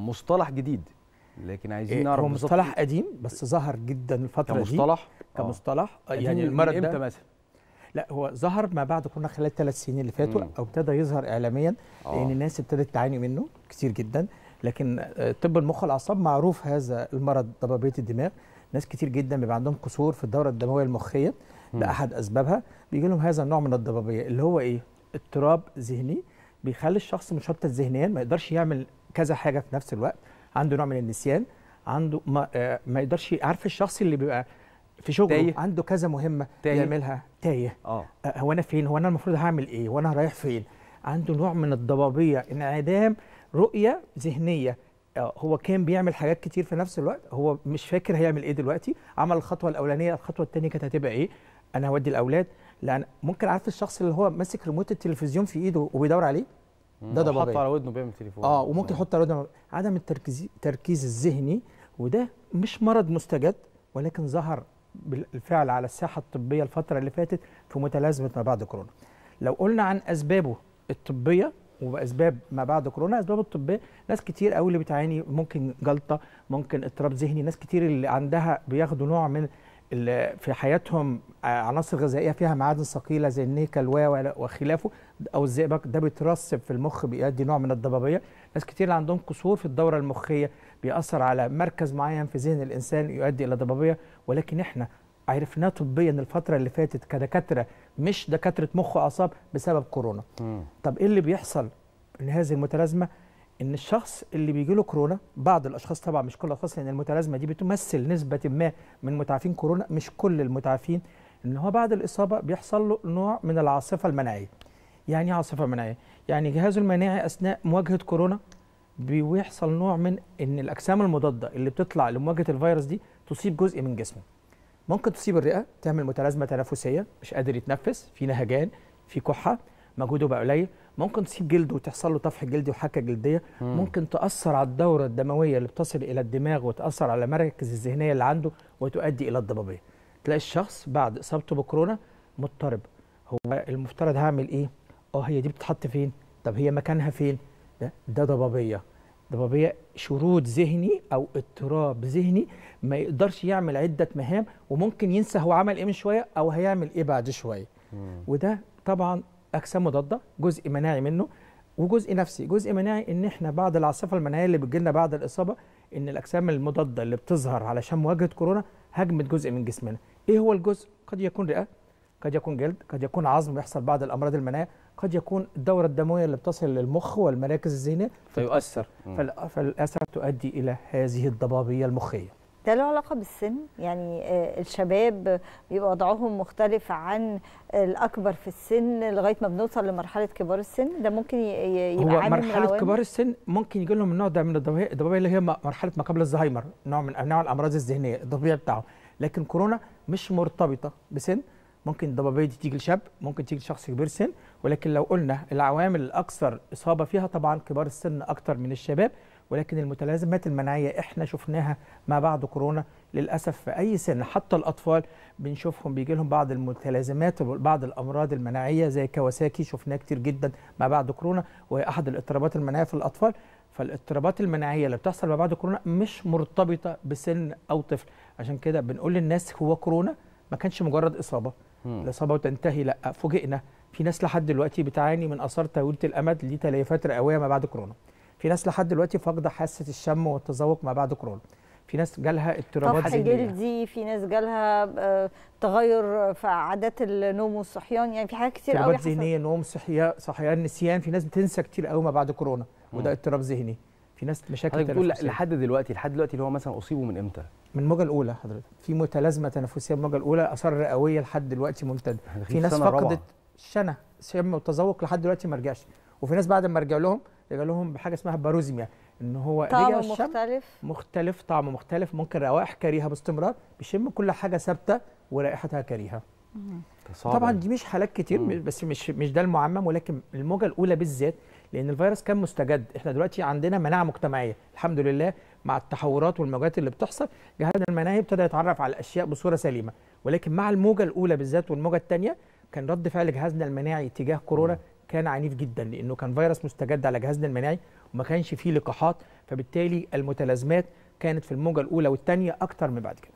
مصطلح جديد لكن عايزين إيه، نعرف هو مصطلح قديم بس ظهر جدا الفتره كمصطلح؟ دي كمصطلح آه. كمصطلح آه، يعني المرض ده امتى مثلا لا هو ظهر ما بعد كورونا خلال الثلاث سنين اللي فاتوا او ابتدى يظهر اعلاميا أوه. لان الناس ابتدت تعاني منه كتير جدا لكن آه، طب المخ والاعصاب معروف هذا المرض ضبابيه الدماغ ناس كتير جدا بيبقى عندهم قصور في الدوره الدمويه المخيه ده احد اسبابها بيجي لهم هذا النوع من الضبابيه اللي هو ايه اضطراب ذهني بيخلي الشخص مشتت ذهنيا ما يقدرش يعمل كذا حاجه في نفس الوقت عنده نوع من النسيان عنده ما, آه، ما يقدرش عارف الشخص اللي بيبقى في شغله تايه. عنده كذا مهمه تايه. يعملها تايه آه. آه، هو انا فين هو انا المفروض هعمل ايه وانا رايح فين عنده نوع من الضبابيه انعدام رؤيه ذهنيه آه، هو كان بيعمل حاجات كتير في نفس الوقت هو مش فاكر هيعمل ايه دلوقتي عمل الخطوه الاولانيه الخطوه الثانيه كانت هتبقى ايه انا هودي الاولاد لان ممكن عارف الشخص اللي هو ماسك ريموت التلفزيون في ايده وبيدور عليه ده ده حاطه على ودنه بيعمل تليفون اه وممكن يحط على ودنه عدم التركيز التركيز الذهني وده مش مرض مستجد ولكن ظهر بالفعل على الساحه الطبيه الفتره اللي فاتت في متلازمه ما بعد كورونا لو قلنا عن اسبابه الطبيه واسباب ما بعد كورونا اسباب الطبيه ناس كتير قوي اللي بتعاني ممكن جلطه ممكن اضطراب ذهني ناس كتير اللي عندها بياخدوا نوع من اللي في حياتهم آه، عناصر غذائيه فيها معادن ثقيله زي النيكل وخلافه او الزئبق ده بيترسب في المخ بيؤدي نوع من الضبابيه ناس كتير عندهم قصور في الدوره المخيه بيأثر على مركز معين في ذهن الانسان يؤدي الى ضبابيه ولكن احنا عرفناه طبيا الفتره اللي فاتت كدكاتره مش دكاتره مخ واعصاب بسبب كورونا طب ايه اللي بيحصل ان هذه المتلازمه ان الشخص اللي بيجي له كورونا بعض الاشخاص طبعا مش كل الاشخاص لان المتلازمه دي بتمثل نسبه ما من متعافين كورونا مش كل المتعافين ان هو بعد الاصابه بيحصل له نوع من العاصفه المناعيه يعني ايه عاصفه مناعيه يعني جهازه المناعي اثناء مواجهه كورونا بيحصل نوع من ان الاجسام المضاده اللي بتطلع لمواجهه الفيروس دي تصيب جزء من جسمه ممكن تصيب الرئه تعمل متلازمه تنفسيه مش قادر يتنفس في نهجان في كحه مجهوده بقى قليل ممكن تسيب جلده وتحصل له طفح جلدي وحكه جلديه مم. ممكن تاثر على الدوره الدمويه اللي بتصل الى الدماغ وتاثر على المراكز الذهنيه اللي عنده وتؤدي الى الضبابيه تلاقي الشخص بعد اصابته بكورونا مضطرب هو المفترض هعمل ايه اه هي دي بتتحط فين طب هي مكانها فين ده ده ضبابيه ضبابيه شرود ذهني او اضطراب ذهني ما يقدرش يعمل عده مهام وممكن ينسى هو عمل ايه من شويه او هيعمل ايه بعد شويه مم. وده طبعا اجسام مضاده جزء مناعي منه وجزء نفسي جزء مناعي ان احنا بعد العاصفه المناعيه اللي بتجي لنا بعد الاصابه ان الاجسام المضاده اللي بتظهر علشان مواجهه كورونا هجمت جزء من جسمنا ايه هو الجزء قد يكون رئه قد يكون جلد قد يكون عظم بيحصل بعض الامراض المناعيه قد يكون الدوره الدمويه اللي بتصل للمخ والمراكز الذهنيه فيؤثر فللاسف تؤدي الى هذه الضبابيه المخيه ده له علاقه بالسن يعني آه، الشباب بيبقى وضعهم مختلف عن الاكبر في السن لغايه ما بنوصل لمرحله كبار السن ده ممكن يبقى هو عامل مرحله كبار السن ممكن يجي لهم النوع ده من الضبابيه اللي هي مرحله ما قبل الزهايمر نوع من انواع الامراض الذهنيه الضبابيه بتاعه لكن كورونا مش مرتبطه بسن ممكن الضبابيه دي تيجي لشاب ممكن تيجي لشخص كبير سن ولكن لو قلنا العوامل الاكثر اصابه فيها طبعا كبار السن اكثر من الشباب ولكن المتلازمات المناعيه احنا شفناها ما بعد كورونا للاسف في اي سن حتى الاطفال بنشوفهم بيجي لهم بعض المتلازمات وبعض الامراض المناعيه زي كواساكي شفناه كتير جدا ما بعد كورونا وهي احد الاضطرابات المناعيه في الاطفال فالاضطرابات المناعيه اللي بتحصل ما بعد كورونا مش مرتبطه بسن او طفل عشان كده بنقول للناس هو كورونا ما كانش مجرد اصابه الاصابه وتنتهي لا فوجئنا في ناس لحد دلوقتي بتعاني من اثار طويله الامد لتليفات رئويه ما بعد كورونا في ناس لحد دلوقتي فاقده حاسه الشم والتذوق ما بعد كورونا في ناس جالها اضطرابات طفح جلدي في ناس جالها آه، تغير في عادات النوم والصحيان يعني في حاجات كتير قوي اضطرابات ذهنيه نوم صحيا صحيان نسيان في ناس بتنسى كتير قوي ما بعد كورونا وده اضطراب ذهني في ناس مشاكل حضرتك بتقول لحد دلوقتي لحد دلوقتي اللي هو مثلا اصيبه من امتى؟ من الموجه الاولى حضرتك في متلازمه تنفسيه الموجه الاولى اثار رئويه لحد دلوقتي ممتده في ناس فقدت شنه شم وتذوق لحد دلوقتي ما رجعش وفي ناس بعد ما رجع لهم جالهم بحاجه اسمها باروزيميا ان هو طعم مختلف مختلف طعم مختلف ممكن روائح كريهه باستمرار بيشم كل حاجه ثابته ورائحتها كريهه صعب. طبعا دي مش حالات كتير مم. بس مش مش ده المعمم ولكن الموجه الاولى بالذات لان الفيروس كان مستجد احنا دلوقتي عندنا مناعه مجتمعيه الحمد لله مع التحورات والموجات اللي بتحصل جهازنا المناعي ابتدى يتعرف على الاشياء بصوره سليمه ولكن مع الموجه الاولى بالذات والموجه الثانيه كان رد فعل جهازنا المناعي تجاه كورونا مم. كان عنيف جدا لانه كان فيروس مستجد على جهازنا المناعي وما كانش فيه لقاحات فبالتالي المتلازمات كانت في الموجه الاولى والثانيه اكتر من بعد كده